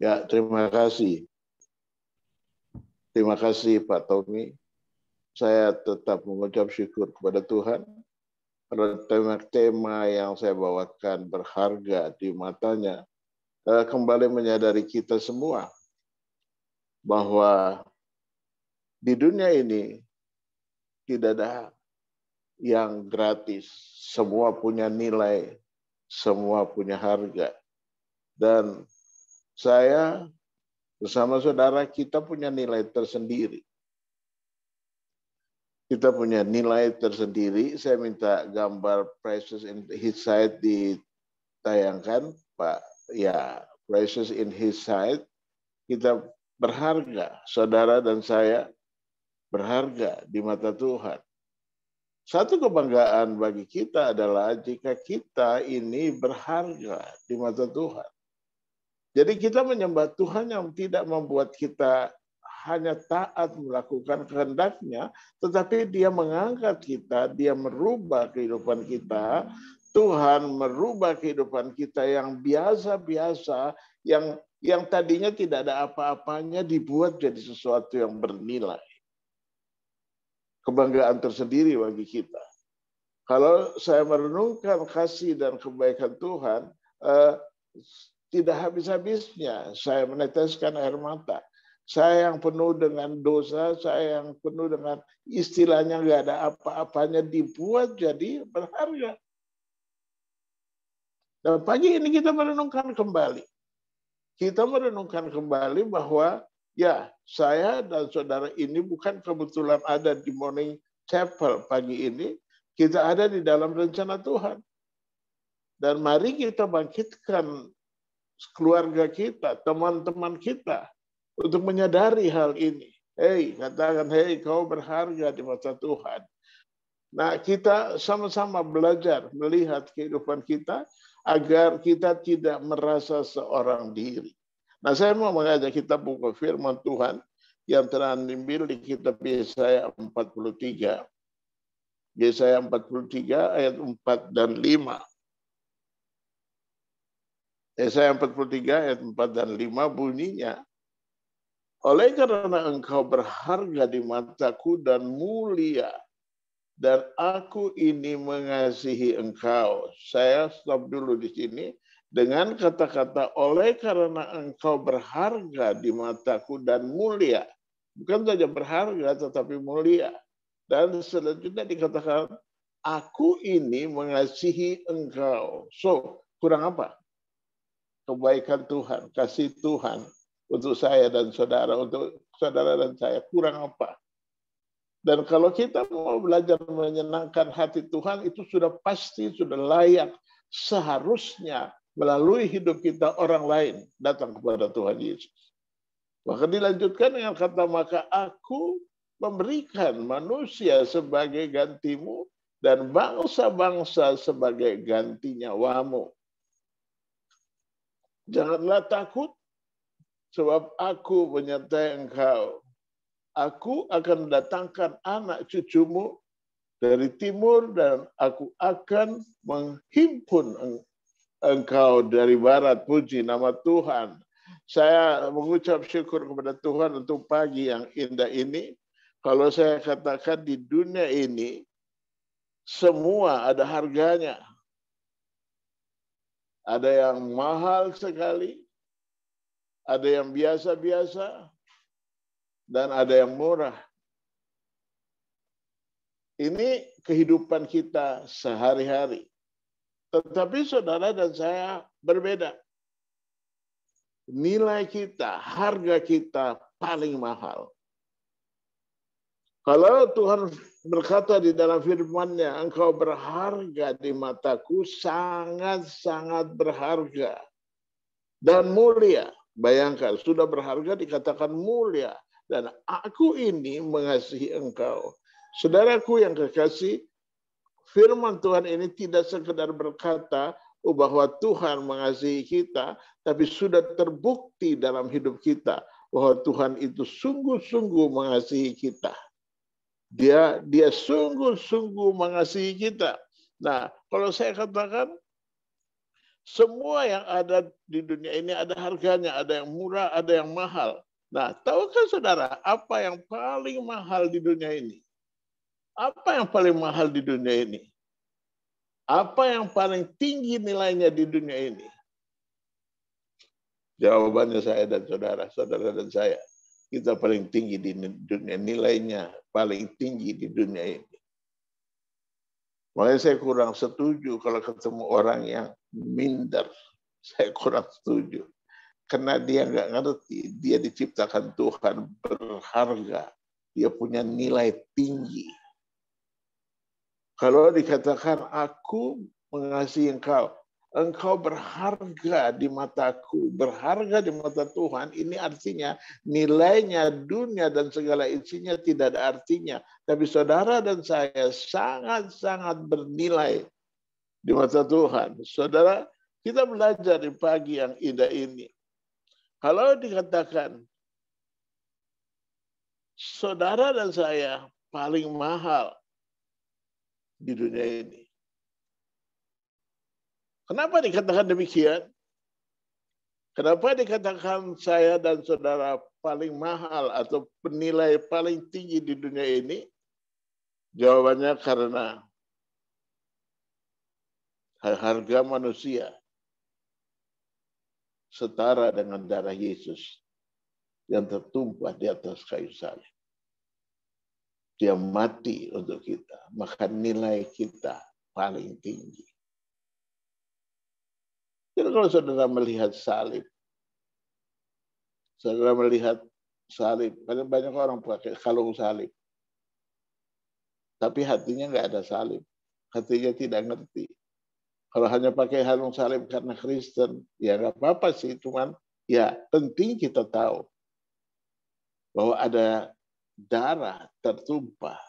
Ya, terima kasih. Terima kasih Pak Tommy. Saya tetap mengucap syukur kepada Tuhan karena tema-tema yang saya bawakan berharga di matanya eh, kembali menyadari kita semua bahwa di dunia ini tidak ada yang gratis. Semua punya nilai, semua punya harga. Dan saya bersama saudara kita punya nilai tersendiri. Kita punya nilai tersendiri. Saya minta gambar prices in his side ditayangkan, Pak. Ya, prices in his side. Kita berharga, saudara dan saya berharga di mata Tuhan. Satu kebanggaan bagi kita adalah jika kita ini berharga di mata Tuhan. Jadi kita menyembah Tuhan yang tidak membuat kita hanya taat melakukan kehendaknya, tetapi dia mengangkat kita, dia merubah kehidupan kita. Tuhan merubah kehidupan kita yang biasa-biasa, yang yang tadinya tidak ada apa-apanya dibuat jadi sesuatu yang bernilai. Kebanggaan tersendiri bagi kita. Kalau saya merenungkan kasih dan kebaikan Tuhan, eh, tidak habis-habisnya saya meneteskan air mata. Saya yang penuh dengan dosa, saya yang penuh dengan istilahnya nggak ada apa-apanya dibuat jadi berharga. Dan pagi ini kita merenungkan kembali. Kita merenungkan kembali bahwa ya saya dan saudara ini bukan kebetulan ada di morning chapel pagi ini. Kita ada di dalam rencana Tuhan. Dan mari kita bangkitkan keluarga kita, teman-teman kita untuk menyadari hal ini. Hei, katakan, hei kau berharga di mata Tuhan. Nah, kita sama-sama belajar melihat kehidupan kita agar kita tidak merasa seorang diri. Nah, saya mau mengajak kita buka firman Tuhan yang terambil di kitab Yesaya 43. Yesaya 43 ayat 4 dan 5. Yesaya 43 ayat 4 dan 5 bunyinya, oleh karena engkau berharga di mataku dan mulia, dan aku ini mengasihi engkau. Saya stop dulu di sini dengan kata-kata oleh karena engkau berharga di mataku dan mulia. Bukan saja berharga tetapi mulia. Dan selanjutnya dikatakan, aku ini mengasihi engkau. So, kurang apa? kebaikan Tuhan, kasih Tuhan untuk saya dan saudara, untuk saudara dan saya. Kurang apa? Dan kalau kita mau belajar menyenangkan hati Tuhan, itu sudah pasti, sudah layak, seharusnya melalui hidup kita orang lain datang kepada Tuhan Yesus. Maka dilanjutkan dengan kata, maka aku memberikan manusia sebagai gantimu dan bangsa-bangsa sebagai gantinya nyawamu. Janganlah takut, sebab aku menyertai engkau. Aku akan mendatangkan anak cucumu dari timur dan aku akan menghimpun engkau dari barat. Puji nama Tuhan. Saya mengucap syukur kepada Tuhan untuk pagi yang indah ini. Kalau saya katakan di dunia ini, semua ada harganya ada yang mahal sekali, ada yang biasa-biasa, dan ada yang murah. Ini kehidupan kita sehari-hari. Tetapi saudara dan saya berbeda. Nilai kita, harga kita paling mahal kalau Tuhan berkata di dalam firman-Nya, engkau berharga di mataku, sangat-sangat berharga dan mulia. Bayangkan, sudah berharga dikatakan mulia. Dan aku ini mengasihi engkau. Saudaraku yang kekasih, firman Tuhan ini tidak sekedar berkata oh, bahwa Tuhan mengasihi kita, tapi sudah terbukti dalam hidup kita bahwa Tuhan itu sungguh-sungguh mengasihi kita. Dia dia sungguh-sungguh mengasihi kita. Nah, kalau saya katakan semua yang ada di dunia ini ada harganya, ada yang murah, ada yang mahal. Nah, tahukah saudara apa yang paling mahal di dunia ini? Apa yang paling mahal di dunia ini? Apa yang paling tinggi nilainya di dunia ini? Jawabannya saya dan saudara, saudara dan saya kita paling tinggi di dunia nilainya paling tinggi di dunia ini. Makanya saya kurang setuju kalau ketemu orang yang minder. Saya kurang setuju. Karena dia nggak ngerti, dia diciptakan Tuhan berharga. Dia punya nilai tinggi. Kalau dikatakan aku mengasihi engkau, engkau berharga di mataku, berharga di mata Tuhan, ini artinya nilainya dunia dan segala isinya tidak ada artinya. Tapi saudara dan saya sangat-sangat bernilai di mata Tuhan. Saudara, kita belajar di pagi yang indah ini. Kalau dikatakan, saudara dan saya paling mahal di dunia ini. Kenapa dikatakan demikian? Kenapa dikatakan saya dan saudara paling mahal atau penilai paling tinggi di dunia ini? Jawabannya karena harga manusia setara dengan darah Yesus yang tertumpah di atas kayu salib. Dia mati untuk kita, maka nilai kita paling tinggi. Jadi ya, kalau saudara melihat salib, saudara melihat salib, karena banyak orang pakai kalung salib. Tapi hatinya nggak ada salib. Hatinya tidak ngerti. Kalau hanya pakai kalung salib karena Kristen, ya nggak apa-apa sih. Cuman ya penting kita tahu bahwa ada darah tertumpah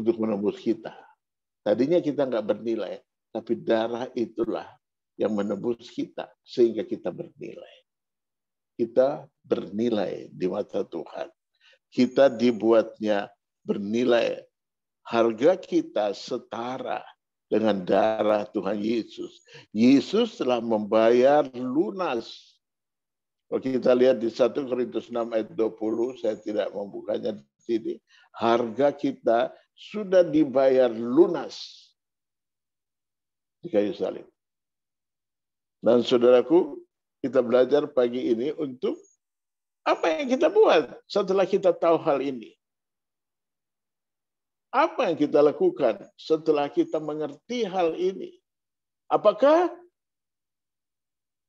untuk menembus kita. Tadinya kita nggak bernilai, tapi darah itulah yang menebus kita sehingga kita bernilai. Kita bernilai di mata Tuhan. Kita dibuatnya bernilai. Harga kita setara dengan darah Tuhan Yesus. Yesus telah membayar lunas. Kalau kita lihat di 1 Korintus 6 ayat 20, saya tidak membukanya di sini. Harga kita sudah dibayar lunas kayu salib. Dan saudaraku, kita belajar pagi ini untuk apa yang kita buat setelah kita tahu hal ini. Apa yang kita lakukan setelah kita mengerti hal ini? Apakah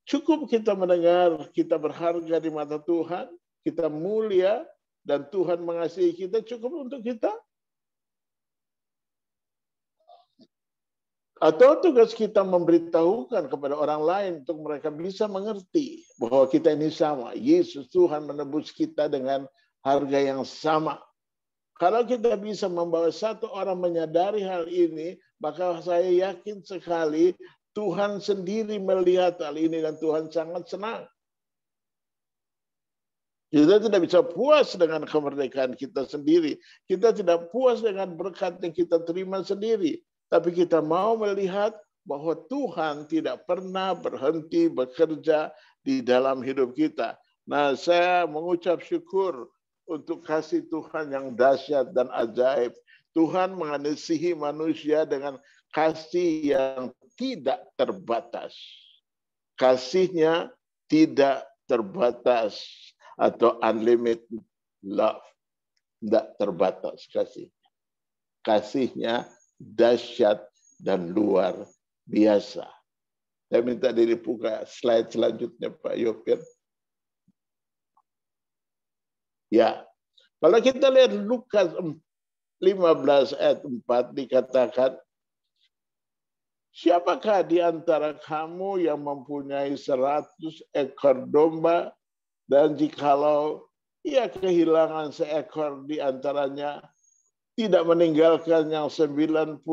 cukup kita mendengar, kita berharga di mata Tuhan, kita mulia, dan Tuhan mengasihi kita cukup untuk kita Atau tugas kita memberitahukan kepada orang lain untuk mereka bisa mengerti bahwa kita ini sama. Yesus Tuhan menebus kita dengan harga yang sama. Kalau kita bisa membawa satu orang menyadari hal ini, maka saya yakin sekali Tuhan sendiri melihat hal ini dan Tuhan sangat senang. Kita tidak bisa puas dengan kemerdekaan kita sendiri. Kita tidak puas dengan berkat yang kita terima sendiri. Tapi kita mau melihat bahwa Tuhan tidak pernah berhenti bekerja di dalam hidup kita. Nah, saya mengucap syukur untuk kasih Tuhan yang dahsyat dan ajaib. Tuhan mengasihi manusia dengan kasih yang tidak terbatas. Kasihnya tidak terbatas atau unlimited love. Tidak terbatas kasih. Kasihnya dahsyat dan luar biasa. Saya minta diri buka slide selanjutnya Pak Yopir. Ya, kalau kita lihat Lukas 15 ayat 4 dikatakan, Siapakah di antara kamu yang mempunyai seratus ekor domba dan jikalau ia kehilangan seekor di antaranya, tidak meninggalkan yang 99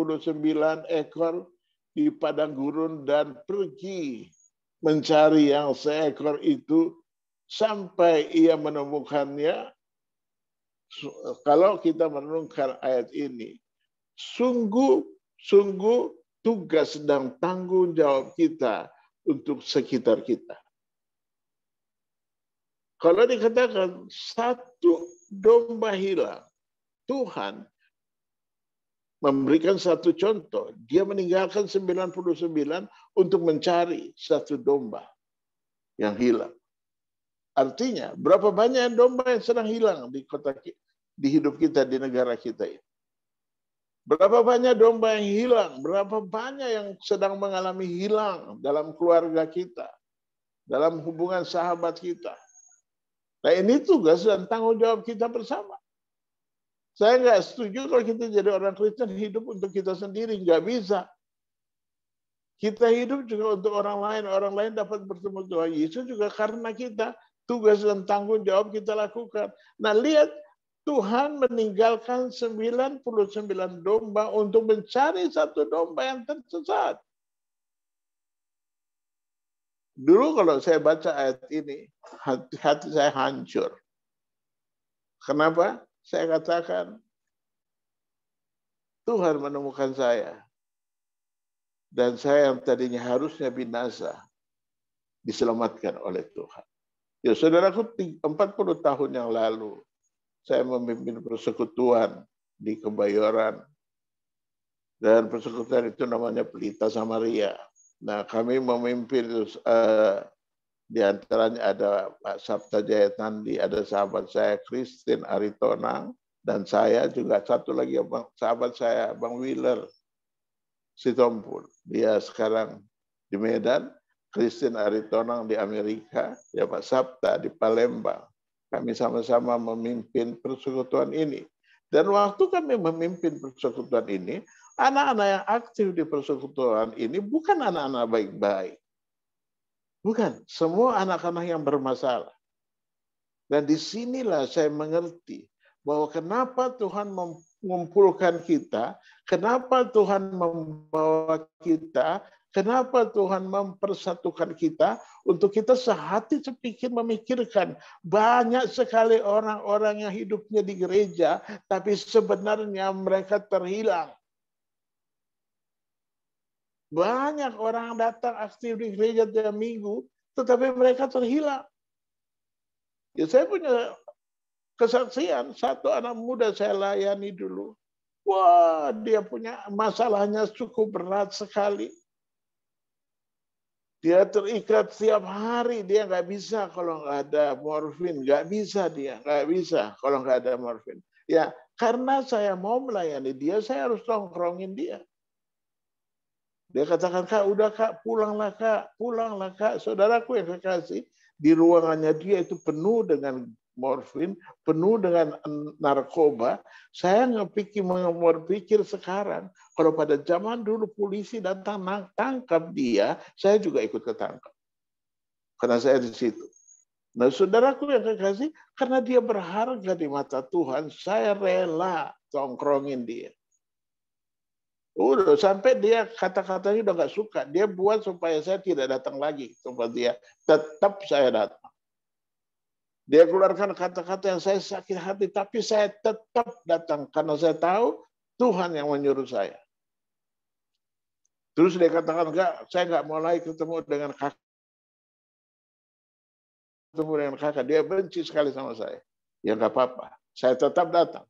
ekor di padang gurun dan pergi mencari yang seekor itu sampai ia menemukannya. Kalau kita merenungkan ayat ini, sungguh sungguh tugas dan tanggung jawab kita untuk sekitar kita. Kalau dikatakan satu domba hilang, Tuhan memberikan satu contoh. Dia meninggalkan 99 untuk mencari satu domba yang hilang. Artinya, berapa banyak domba yang sedang hilang di kota di hidup kita, di negara kita ini. Berapa banyak domba yang hilang, berapa banyak yang sedang mengalami hilang dalam keluarga kita, dalam hubungan sahabat kita. Nah ini tugas dan tanggung jawab kita bersama. Saya nggak setuju kalau kita jadi orang Kristen hidup untuk kita sendiri. Nggak bisa. Kita hidup juga untuk orang lain. Orang lain dapat bertemu Tuhan Yesus juga karena kita. Tugas dan tanggung jawab kita lakukan. Nah lihat Tuhan meninggalkan 99 domba untuk mencari satu domba yang tersesat. Dulu kalau saya baca ayat ini, hati, hati saya hancur. Kenapa? saya katakan Tuhan menemukan saya. Dan saya yang tadinya harusnya binasa diselamatkan oleh Tuhan. Ya saudaraku 40 tahun yang lalu saya memimpin persekutuan di Kebayoran. Dan persekutuan itu namanya Pelita Samaria. Nah kami memimpin uh, di antaranya ada Pak Sabta Jayatandi, ada sahabat saya Christine Aritonang, dan saya juga satu lagi bang, sahabat saya Bang Wheeler Sitompul. Dia sekarang di Medan, Christine Aritonang di Amerika, ya Pak Sabta di Palembang. Kami sama-sama memimpin persekutuan ini. Dan waktu kami memimpin persekutuan ini, anak-anak yang aktif di persekutuan ini bukan anak-anak baik-baik. Bukan, semua anak-anak yang bermasalah. Dan disinilah saya mengerti bahwa kenapa Tuhan mengumpulkan kita, kenapa Tuhan membawa kita, kenapa Tuhan mempersatukan kita untuk kita sehati sepikir memikirkan banyak sekali orang-orang yang hidupnya di gereja tapi sebenarnya mereka terhilang banyak orang datang aktif di gereja tiap minggu, tetapi mereka terhilang. Ya saya punya kesaksian, satu anak muda saya layani dulu. Wah, dia punya masalahnya cukup berat sekali. Dia terikat setiap hari, dia nggak bisa kalau nggak ada morfin, nggak bisa dia, nggak bisa kalau nggak ada morfin. Ya, karena saya mau melayani dia, saya harus nongkrongin dia. Dia katakan, kak udah kak, pulanglah kak, pulanglah kak. Saudaraku yang kekasih, di ruangannya dia itu penuh dengan morfin, penuh dengan narkoba. Saya ngepikir pikir sekarang, kalau pada zaman dulu polisi datang tangkap dia, saya juga ikut ketangkap. Karena saya di situ. Nah, saudaraku yang kekasih, karena dia berharga di mata Tuhan, saya rela tongkrongin dia. Udah sampai dia kata-katanya udah nggak suka. Dia buat supaya saya tidak datang lagi tempat dia. Tetap saya datang. Dia keluarkan kata-kata yang saya sakit hati, tapi saya tetap datang karena saya tahu Tuhan yang menyuruh saya. Terus dia katakan enggak, saya nggak mau lagi ketemu dengan kakak. Ketemu dengan kakak, dia benci sekali sama saya. Ya nggak apa-apa, saya tetap datang.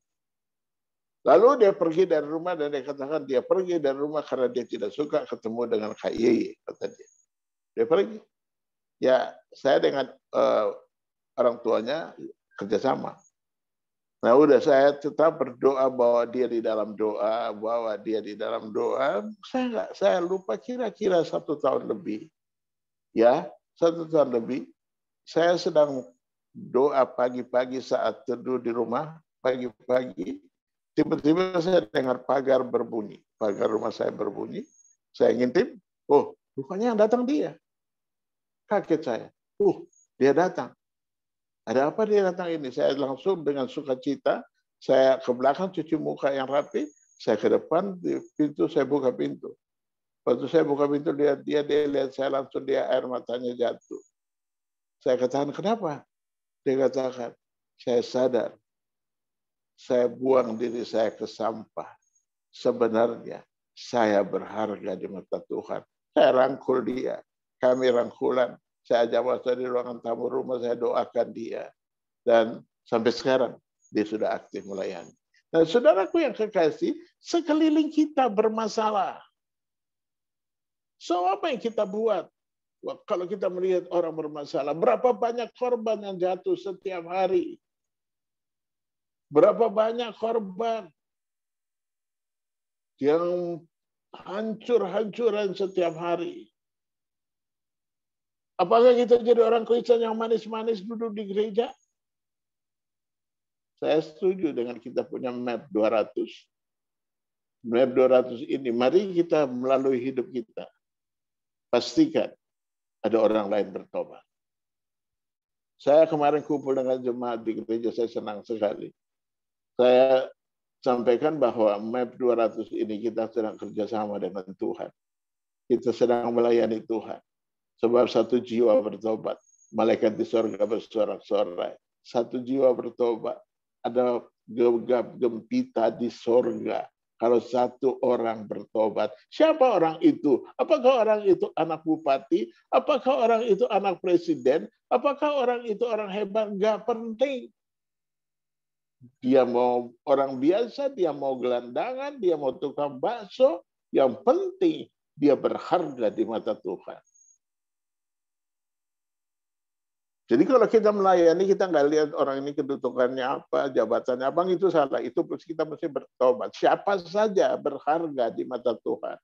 Lalu dia pergi dari rumah dan dia katakan dia pergi dari rumah karena dia tidak suka ketemu dengan KIY, kata dia. Dia pergi. Ya, saya dengan uh, orang tuanya kerjasama. Nah, udah saya tetap berdoa bahwa dia di dalam doa, bahwa dia di dalam doa. Saya nggak, saya lupa kira-kira satu tahun lebih. Ya, satu tahun lebih. Saya sedang doa pagi-pagi saat teduh di rumah, pagi-pagi Tiba-tiba saya dengar pagar berbunyi. Pagar rumah saya berbunyi. Saya ngintip. Oh, rupanya yang datang dia. Kaget saya. Uh, dia datang. Ada apa dia datang ini? Saya langsung dengan sukacita. Saya ke belakang cuci muka yang rapi. Saya ke depan di pintu, saya buka pintu. Waktu saya buka pintu, dia, dia, dia lihat saya langsung, dia air matanya jatuh. Saya katakan, kenapa? Dia katakan, saya sadar saya buang diri saya ke sampah. Sebenarnya saya berharga di mata Tuhan. Saya rangkul dia. Kami rangkulan. Saya ajak waktu di ruangan tamu rumah, saya doakan dia. Dan sampai sekarang, dia sudah aktif melayani. Nah, saudaraku yang kekasih, sekeliling kita bermasalah. So, apa yang kita buat? Kalau kita melihat orang bermasalah, berapa banyak korban yang jatuh setiap hari? Berapa banyak korban yang hancur-hancuran setiap hari. Apakah kita jadi orang Kristen yang manis-manis duduk di gereja? Saya setuju dengan kita punya map 200. Map 200 ini, mari kita melalui hidup kita. Pastikan ada orang lain bertobat. Saya kemarin kumpul dengan jemaat di gereja, saya senang sekali. Saya sampaikan bahwa MAP 200 ini kita sedang kerjasama dengan Tuhan. Kita sedang melayani Tuhan. Sebab satu jiwa bertobat, malaikat di sorga bersorak-sorai. Satu jiwa bertobat, ada gegap gempita di sorga. Kalau satu orang bertobat, siapa orang itu? Apakah orang itu anak bupati? Apakah orang itu anak presiden? Apakah orang itu orang hebat? Gak penting dia mau orang biasa, dia mau gelandangan, dia mau tukang bakso, yang penting dia berharga di mata Tuhan. Jadi kalau kita melayani, kita nggak lihat orang ini kedudukannya apa, jabatannya apa, itu salah. Itu plus kita mesti bertobat. Siapa saja berharga di mata Tuhan.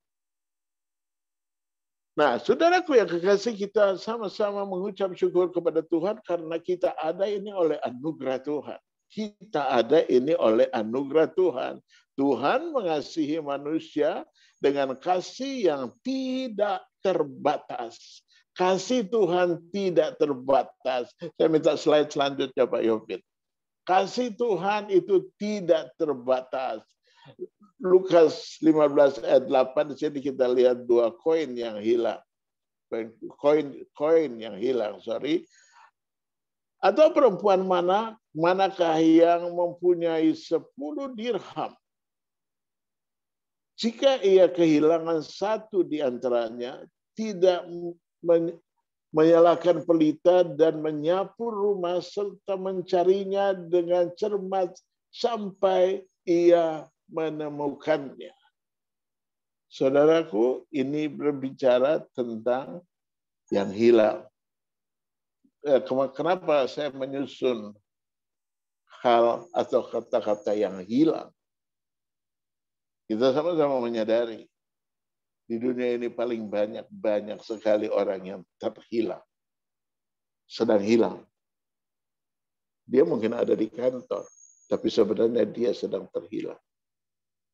Nah, saudaraku yang kekasih, kita sama-sama mengucap syukur kepada Tuhan karena kita ada ini oleh anugerah Tuhan kita ada ini oleh anugerah Tuhan. Tuhan mengasihi manusia dengan kasih yang tidak terbatas. Kasih Tuhan tidak terbatas. Saya minta slide selanjutnya Pak Yopit. Kasih Tuhan itu tidak terbatas. Lukas 15 ayat 8 di sini kita lihat dua koin yang hilang. Koin koin yang hilang, sorry. Atau perempuan mana manakah yang mempunyai 10 dirham? Jika ia kehilangan satu di antaranya, tidak menyalakan pelita dan menyapu rumah serta mencarinya dengan cermat sampai ia menemukannya. Saudaraku, ini berbicara tentang yang hilang. Ya, kenapa saya menyusun hal atau kata-kata yang hilang? Kita sama-sama menyadari di dunia ini paling banyak banyak sekali orang yang terhilang, sedang hilang. Dia mungkin ada di kantor, tapi sebenarnya dia sedang terhilang.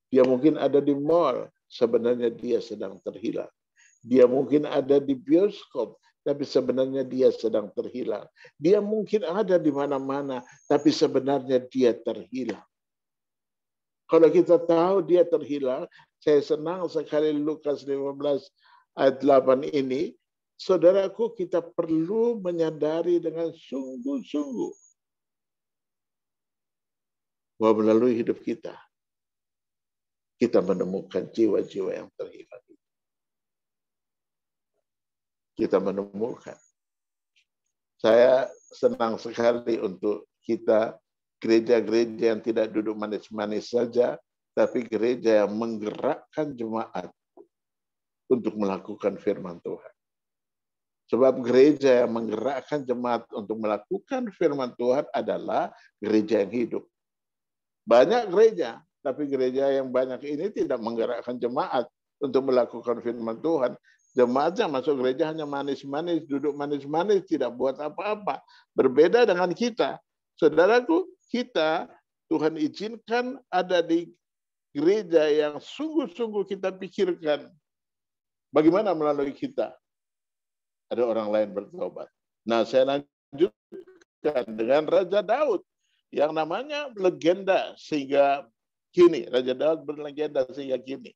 Dia mungkin ada di mall, sebenarnya dia sedang terhilang. Dia mungkin ada di bioskop, tapi sebenarnya dia sedang terhilang. Dia mungkin ada di mana-mana, tapi sebenarnya dia terhilang. Kalau kita tahu dia terhilang, saya senang sekali Lukas 15 ayat 8 ini, saudaraku kita perlu menyadari dengan sungguh-sungguh bahwa melalui hidup kita, kita menemukan jiwa-jiwa yang terhilang kita menemukan. Saya senang sekali untuk kita gereja-gereja yang tidak duduk manis-manis saja, tapi gereja yang menggerakkan jemaat untuk melakukan firman Tuhan. Sebab gereja yang menggerakkan jemaat untuk melakukan firman Tuhan adalah gereja yang hidup. Banyak gereja, tapi gereja yang banyak ini tidak menggerakkan jemaat untuk melakukan firman Tuhan, Jemaatnya masuk gereja hanya manis-manis, duduk manis-manis, tidak buat apa-apa. Berbeda dengan kita. Saudaraku, kita Tuhan izinkan ada di gereja yang sungguh-sungguh kita pikirkan. Bagaimana melalui kita? Ada orang lain bertobat. Nah, saya lanjutkan dengan Raja Daud yang namanya legenda sehingga kini. Raja Daud berlegenda sehingga kini.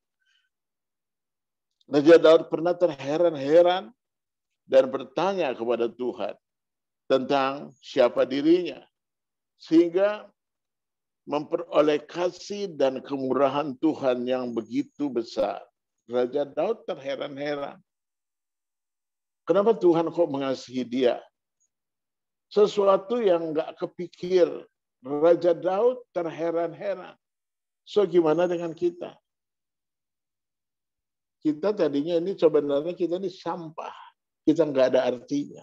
Raja Daud pernah terheran-heran dan bertanya kepada Tuhan tentang siapa dirinya. Sehingga memperoleh kasih dan kemurahan Tuhan yang begitu besar. Raja Daud terheran-heran. Kenapa Tuhan kok mengasihi dia? Sesuatu yang nggak kepikir. Raja Daud terheran-heran. So gimana dengan kita? kita tadinya ini sebenarnya kita ini sampah. Kita nggak ada artinya.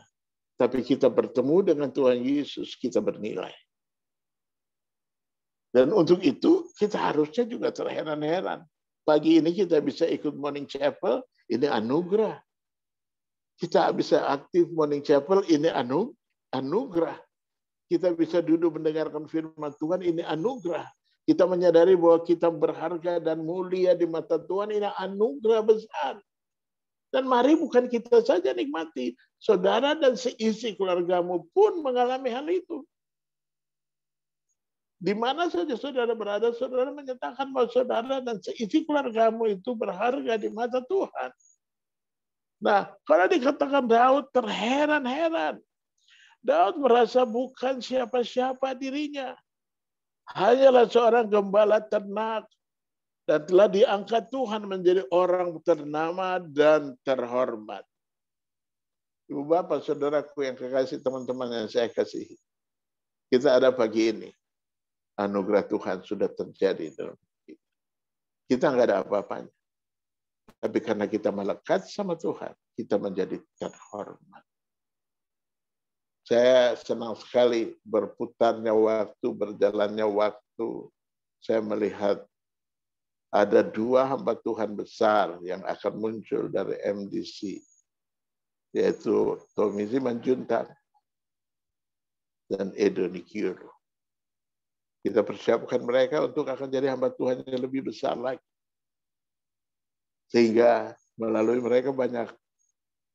Tapi kita bertemu dengan Tuhan Yesus, kita bernilai. Dan untuk itu kita harusnya juga terheran-heran. Pagi ini kita bisa ikut morning chapel, ini anugerah. Kita bisa aktif morning chapel, ini anu-, anugerah. Kita bisa duduk mendengarkan firman Tuhan, ini anugerah. Kita menyadari bahwa kita berharga dan mulia di mata Tuhan ini anugerah besar. Dan mari bukan kita saja nikmati, saudara dan seisi keluargamu pun mengalami hal itu. Di mana saja saudara berada, saudara menyatakan bahwa saudara dan seisi keluargamu itu berharga di mata Tuhan. Nah, kalau dikatakan Daud terheran-heran. Daud merasa bukan siapa-siapa dirinya hanyalah seorang gembala ternak dan telah diangkat Tuhan menjadi orang ternama dan terhormat. Ibu bapak, saudaraku yang kekasih, teman-teman yang saya kasihi. Kita ada pagi ini. Anugerah Tuhan sudah terjadi dalam kita. Kita nggak ada apa-apanya. Tapi karena kita melekat sama Tuhan, kita menjadi terhormat. Saya senang sekali berputarnya waktu, berjalannya waktu. Saya melihat ada dua hamba Tuhan besar yang akan muncul dari MDC, yaitu Tommy Simanjuntak dan Edo Nikiru. Kita persiapkan mereka untuk akan jadi hamba Tuhan yang lebih besar lagi. Sehingga melalui mereka banyak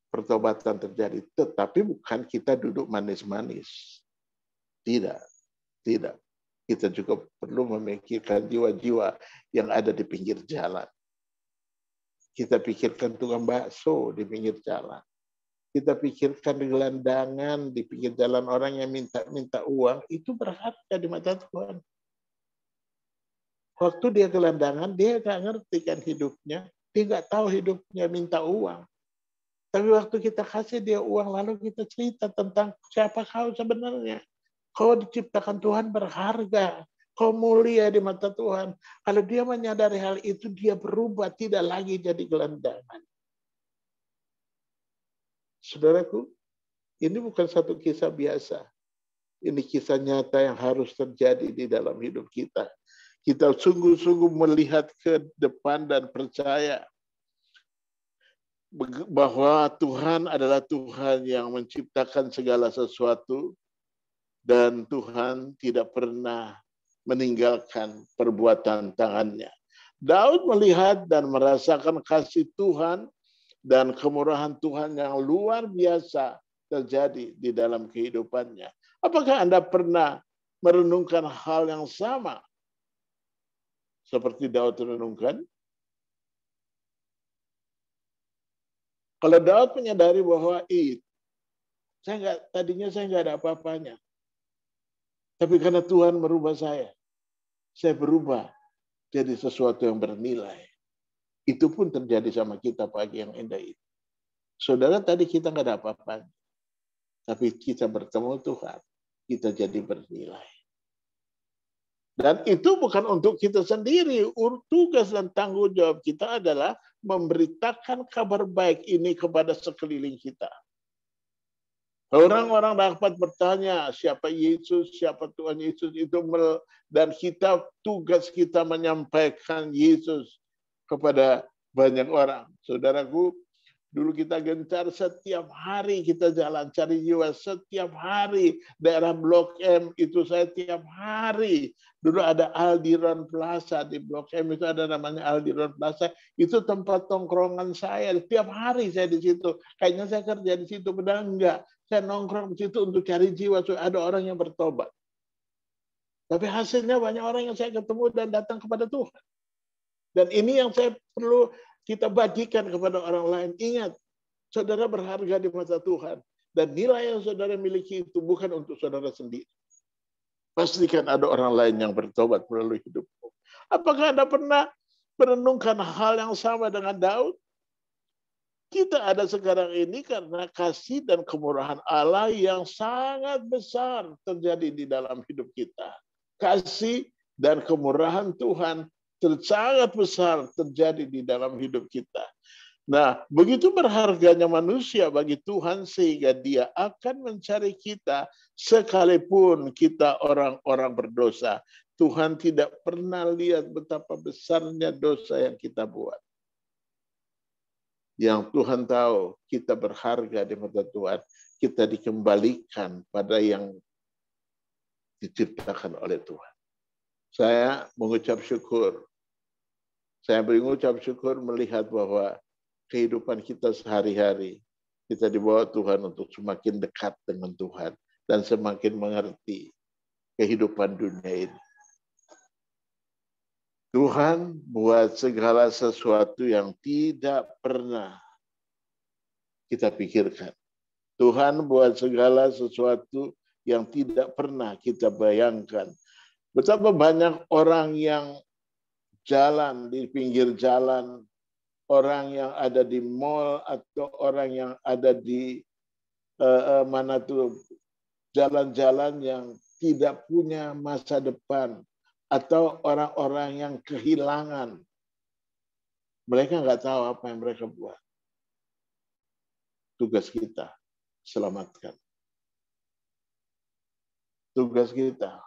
pertobatan terjadi. Tetapi bukan kita duduk manis-manis. Tidak. Tidak. Kita juga perlu memikirkan jiwa-jiwa yang ada di pinggir jalan. Kita pikirkan tukang bakso di pinggir jalan. Kita pikirkan gelandangan di pinggir jalan orang yang minta-minta uang. Itu berharga di mata Tuhan. Waktu dia gelandangan, dia nggak ngerti kan hidupnya. Dia nggak tahu hidupnya minta uang tapi waktu kita kasih dia uang, lalu kita cerita tentang siapa kau sebenarnya. Kau diciptakan Tuhan berharga. Kau mulia di mata Tuhan. Kalau dia menyadari hal itu, dia berubah, tidak lagi jadi gelandangan. Saudaraku, ini bukan satu kisah biasa. Ini kisah nyata yang harus terjadi di dalam hidup kita. Kita sungguh-sungguh melihat ke depan dan percaya bahwa Tuhan adalah Tuhan yang menciptakan segala sesuatu dan Tuhan tidak pernah meninggalkan perbuatan tangannya. Daud melihat dan merasakan kasih Tuhan dan kemurahan Tuhan yang luar biasa terjadi di dalam kehidupannya. Apakah Anda pernah merenungkan hal yang sama seperti Daud merenungkan? Kalau Daud menyadari bahwa itu saya nggak tadinya saya nggak ada apa-apanya. Tapi karena Tuhan merubah saya, saya berubah jadi sesuatu yang bernilai. Itu pun terjadi sama kita pagi yang indah itu. Saudara tadi kita nggak ada apa-apanya. Tapi kita bertemu Tuhan, kita jadi bernilai. Dan itu bukan untuk kita sendiri. Tugas dan tanggung jawab kita adalah memberitakan kabar baik ini kepada sekeliling kita. Orang-orang dapat bertanya siapa Yesus, siapa Tuhan Yesus itu dan kita tugas kita menyampaikan Yesus kepada banyak orang. Saudaraku, Dulu kita gencar setiap hari kita jalan cari jiwa setiap hari daerah Blok M itu saya tiap hari. Dulu ada Aldiron Plaza di Blok M itu ada namanya Aldiron Plaza. Itu tempat tongkrongan saya. setiap hari saya di situ. Kayaknya saya kerja di situ benar enggak. Saya nongkrong di situ untuk cari jiwa. So, ada orang yang bertobat. Tapi hasilnya banyak orang yang saya ketemu dan datang kepada Tuhan. Dan ini yang saya perlu kita bagikan kepada orang lain. Ingat, saudara berharga di mata Tuhan. Dan nilai yang saudara miliki itu bukan untuk saudara sendiri. Pastikan ada orang lain yang bertobat melalui hidupmu. Apakah Anda pernah merenungkan hal yang sama dengan Daud? Kita ada sekarang ini karena kasih dan kemurahan Allah yang sangat besar terjadi di dalam hidup kita. Kasih dan kemurahan Tuhan secara besar terjadi di dalam hidup kita. Nah, begitu berharganya manusia bagi Tuhan sehingga dia akan mencari kita sekalipun kita orang-orang berdosa. Tuhan tidak pernah lihat betapa besarnya dosa yang kita buat. Yang Tuhan tahu kita berharga di mata Tuhan, kita dikembalikan pada yang diciptakan oleh Tuhan saya mengucap syukur. Saya mengucap syukur melihat bahwa kehidupan kita sehari-hari, kita dibawa Tuhan untuk semakin dekat dengan Tuhan dan semakin mengerti kehidupan dunia ini. Tuhan buat segala sesuatu yang tidak pernah kita pikirkan. Tuhan buat segala sesuatu yang tidak pernah kita bayangkan Betapa banyak orang yang jalan di pinggir jalan, orang yang ada di mall atau orang yang ada di uh, mana tuh jalan-jalan yang tidak punya masa depan atau orang-orang yang kehilangan. Mereka nggak tahu apa yang mereka buat. Tugas kita selamatkan. Tugas kita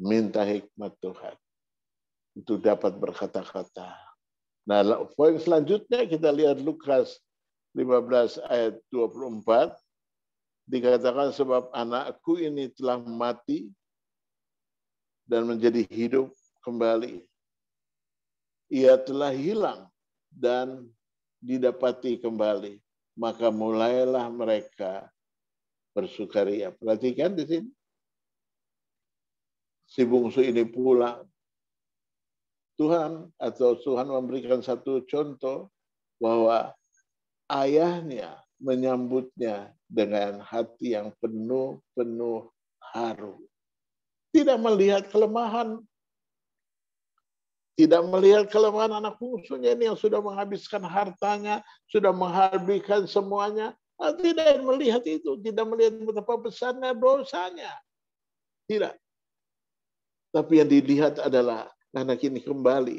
minta hikmat Tuhan untuk dapat berkata-kata. Nah, poin selanjutnya kita lihat Lukas 15 ayat 24 dikatakan sebab anakku ini telah mati dan menjadi hidup kembali. Ia telah hilang dan didapati kembali. Maka mulailah mereka bersukaria. Perhatikan di sini si bungsu ini pulang. Tuhan atau Tuhan memberikan satu contoh bahwa ayahnya menyambutnya dengan hati yang penuh-penuh haru. Tidak melihat kelemahan. Tidak melihat kelemahan anak bungsunya ini yang sudah menghabiskan hartanya, sudah menghabiskan semuanya. Ah, tidak melihat itu, tidak melihat betapa besarnya dosanya. Tidak. Tapi yang dilihat adalah anak ini kembali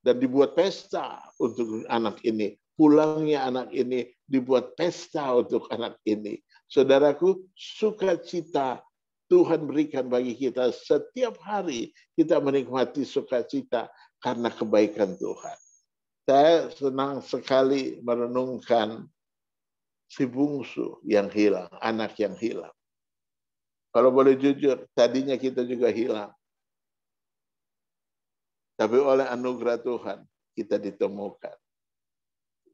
dan dibuat pesta untuk anak ini. Pulangnya anak ini dibuat pesta untuk anak ini. Saudaraku, sukacita Tuhan berikan bagi kita setiap hari kita menikmati sukacita karena kebaikan Tuhan. Saya senang sekali merenungkan si bungsu yang hilang, anak yang hilang. Kalau boleh jujur, tadinya kita juga hilang. Tapi oleh anugerah Tuhan, kita ditemukan.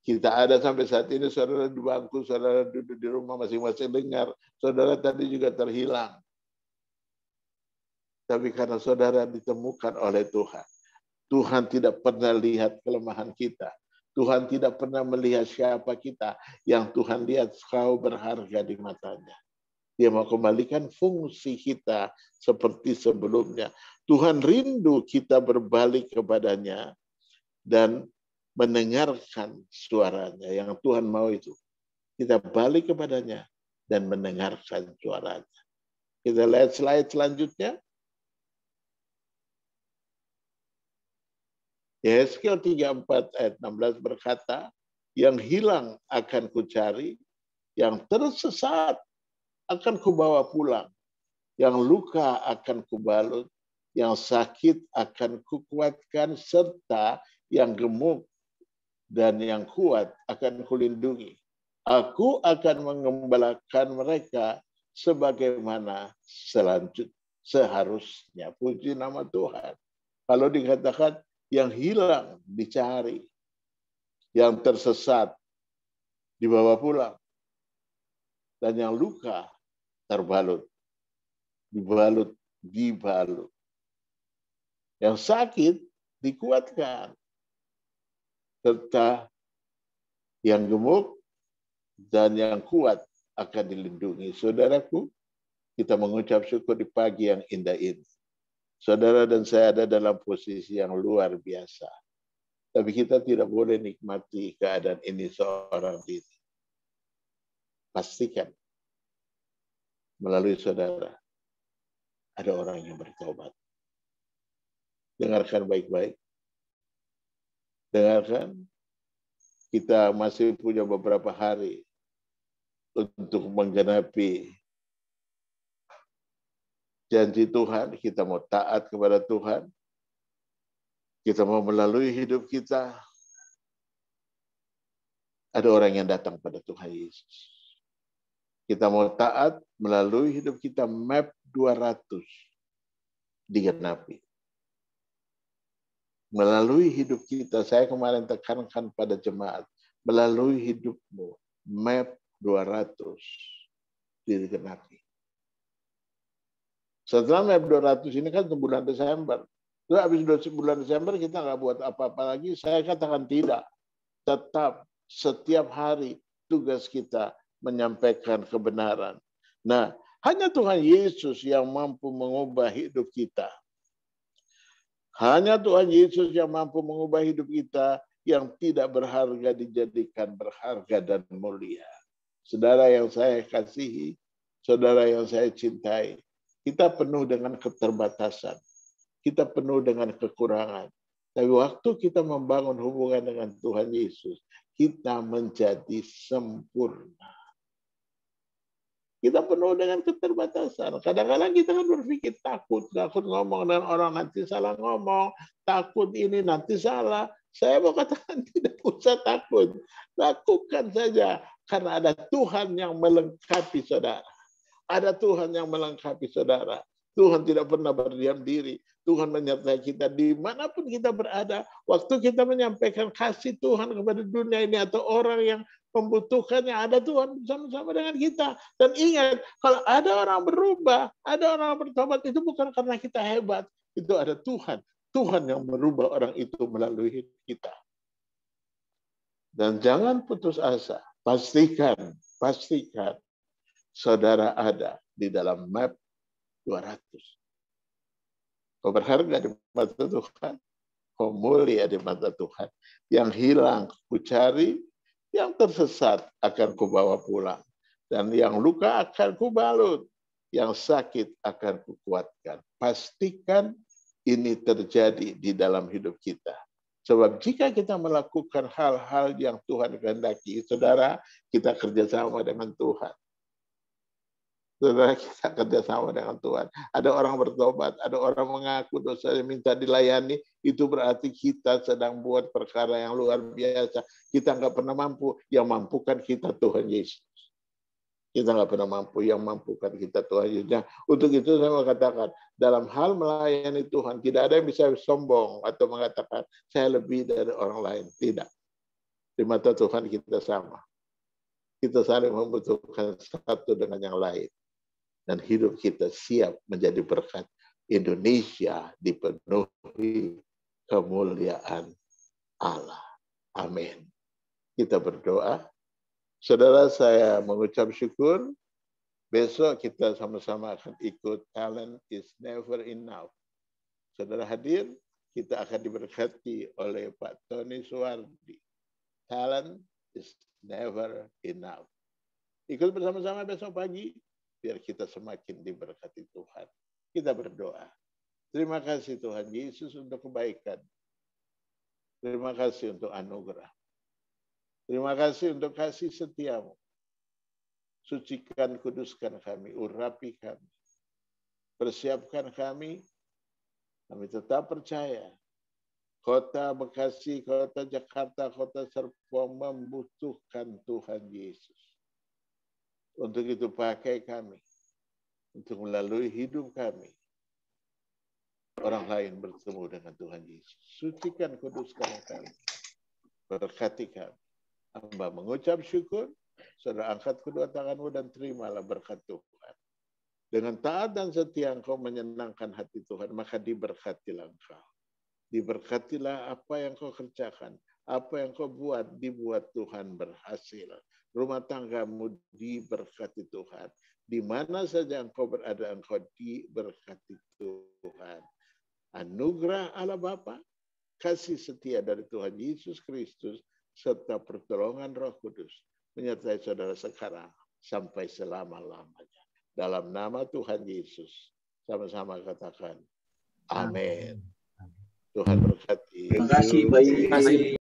Kita ada sampai saat ini, saudara di bangku, saudara duduk di rumah masing-masing dengar. Saudara tadi juga terhilang. Tapi karena saudara ditemukan oleh Tuhan. Tuhan tidak pernah lihat kelemahan kita. Tuhan tidak pernah melihat siapa kita yang Tuhan lihat kau berharga di matanya. Dia mau kembalikan fungsi kita seperti sebelumnya. Tuhan rindu kita berbalik kepadanya dan mendengarkan suaranya. Yang Tuhan mau itu. Kita balik kepadanya dan mendengarkan suaranya. Kita lihat slide selanjutnya. Yeskel 34 ayat 16 berkata, yang hilang akan kucari, yang tersesat akan kubawa pulang. Yang luka akan kubalut, yang sakit akan kukuatkan, serta yang gemuk dan yang kuat akan kulindungi. Aku akan mengembalakan mereka sebagaimana selanjut seharusnya. Puji nama Tuhan. Kalau dikatakan yang hilang dicari, yang tersesat dibawa pulang, dan yang luka terbalut. Dibalut, dibalut. Yang sakit dikuatkan. Serta yang gemuk dan yang kuat akan dilindungi. Saudaraku, kita mengucap syukur di pagi yang indah ini. Saudara dan saya ada dalam posisi yang luar biasa. Tapi kita tidak boleh nikmati keadaan ini seorang diri. Pastikan melalui saudara ada orang yang bertobat. Dengarkan baik-baik. Dengarkan. Kita masih punya beberapa hari untuk menggenapi janji Tuhan. Kita mau taat kepada Tuhan. Kita mau melalui hidup kita. Ada orang yang datang pada Tuhan Yesus kita mau taat melalui hidup kita map 200 digenapi. Melalui hidup kita, saya kemarin tekankan pada jemaat, melalui hidupmu, map 200 digenapi. Setelah map 200 ini kan bulan Desember. Lalu habis bulan Desember kita nggak buat apa-apa lagi, saya katakan tidak. Tetap setiap hari tugas kita menyampaikan kebenaran. Nah, hanya Tuhan Yesus yang mampu mengubah hidup kita. Hanya Tuhan Yesus yang mampu mengubah hidup kita yang tidak berharga dijadikan berharga dan mulia. Saudara yang saya kasihi, saudara yang saya cintai, kita penuh dengan keterbatasan. Kita penuh dengan kekurangan. Tapi waktu kita membangun hubungan dengan Tuhan Yesus, kita menjadi sempurna kita penuh dengan keterbatasan. Kadang-kadang kita kan berpikir takut, takut ngomong dan orang nanti salah ngomong, takut ini nanti salah. Saya mau katakan tidak usah takut, lakukan saja karena ada Tuhan yang melengkapi saudara. Ada Tuhan yang melengkapi saudara. Tuhan tidak pernah berdiam diri. Tuhan menyertai kita dimanapun kita berada. Waktu kita menyampaikan kasih Tuhan kepada dunia ini atau orang yang membutuhkan yang ada Tuhan bersama-sama dengan kita. Dan ingat, kalau ada orang berubah, ada orang bertobat, itu bukan karena kita hebat. Itu ada Tuhan. Tuhan yang merubah orang itu melalui kita. Dan jangan putus asa. Pastikan, pastikan saudara ada di dalam map 200. Kau berharga di mata Tuhan. Kau mulia di mata Tuhan. Yang hilang ku cari, yang tersesat akan kubawa pulang. Dan yang luka akan kubalut. Yang sakit akan kukuatkan. Pastikan ini terjadi di dalam hidup kita. Sebab jika kita melakukan hal-hal yang Tuhan kehendaki, saudara, kita kerjasama dengan Tuhan saudara kita kerjasama dengan Tuhan. Ada orang bertobat, ada orang mengaku dosanya minta dilayani, itu berarti kita sedang buat perkara yang luar biasa. Kita nggak pernah mampu, yang mampukan kita Tuhan Yesus. Kita nggak pernah mampu, yang mampukan kita Tuhan Yesus. Nah, untuk itu saya mau katakan, dalam hal melayani Tuhan, tidak ada yang bisa sombong atau mengatakan, saya lebih dari orang lain. Tidak. Di mata Tuhan kita sama kita saling membutuhkan satu dengan yang lain dan hidup kita siap menjadi berkat. Indonesia dipenuhi kemuliaan Allah. Amin. Kita berdoa. Saudara saya mengucap syukur. Besok kita sama-sama akan ikut Talent is Never Enough. Saudara hadir, kita akan diberkati oleh Pak Tony Suwardi. Talent is never enough. Ikut bersama-sama besok pagi biar kita semakin diberkati Tuhan. Kita berdoa. Terima kasih Tuhan Yesus untuk kebaikan. Terima kasih untuk anugerah. Terima kasih untuk kasih setiamu. Sucikan, kuduskan kami, urapi kami. Persiapkan kami, kami tetap percaya. Kota Bekasi, kota Jakarta, kota Serpong membutuhkan Tuhan Yesus untuk itu pakai kami untuk melalui hidup kami orang lain bertemu dengan Tuhan Yesus. Sucikan kuduskan kami. Berkati kami. Hamba mengucap syukur, saudara angkat kedua tanganmu dan terimalah berkat Tuhan. Dengan taat dan setia engkau menyenangkan hati Tuhan, maka diberkatilah engkau. Diberkatilah apa yang kau kerjakan, apa yang kau buat, dibuat Tuhan berhasil rumah tanggamu diberkati Tuhan. Di mana saja engkau berada, engkau diberkati Tuhan. Anugerah Allah Bapa, kasih setia dari Tuhan Yesus Kristus, serta pertolongan roh kudus menyertai saudara sekarang sampai selama-lamanya. Dalam nama Tuhan Yesus, sama-sama katakan, Amin. Tuhan berkati. Terima kasih,